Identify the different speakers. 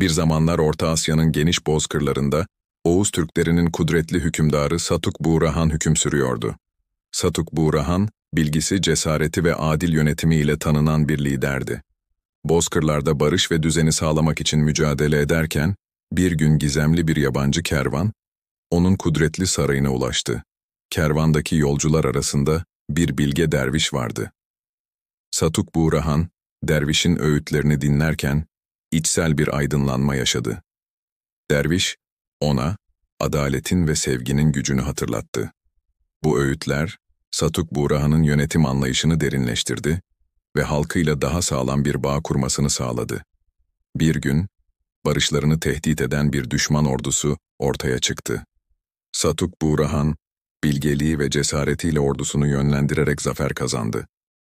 Speaker 1: Bir zamanlar Orta Asya'nın geniş bozkırlarında Oğuz Türklerinin kudretli hükümdarı Satuk Buğrahan hüküm sürüyordu. Satuk Buğrahan, bilgisi, cesareti ve adil yönetimiyle tanınan bir liderdi. Bozkırlarda barış ve düzeni sağlamak için mücadele ederken, bir gün gizemli bir yabancı kervan, onun kudretli sarayına ulaştı. Kervandaki yolcular arasında bir bilge derviş vardı. Satuk Buğrahan, dervişin öğütlerini dinlerken, içsel bir aydınlanma yaşadı. Derviş, ona adaletin ve sevginin gücünü hatırlattı. Bu öğütler, Satuk Buraha'nın yönetim anlayışını derinleştirdi ve halkıyla daha sağlam bir bağ kurmasını sağladı. Bir gün, barışlarını tehdit eden bir düşman ordusu ortaya çıktı. Satuk Burahan, bilgeliği ve cesaretiyle ordusunu yönlendirerek zafer kazandı.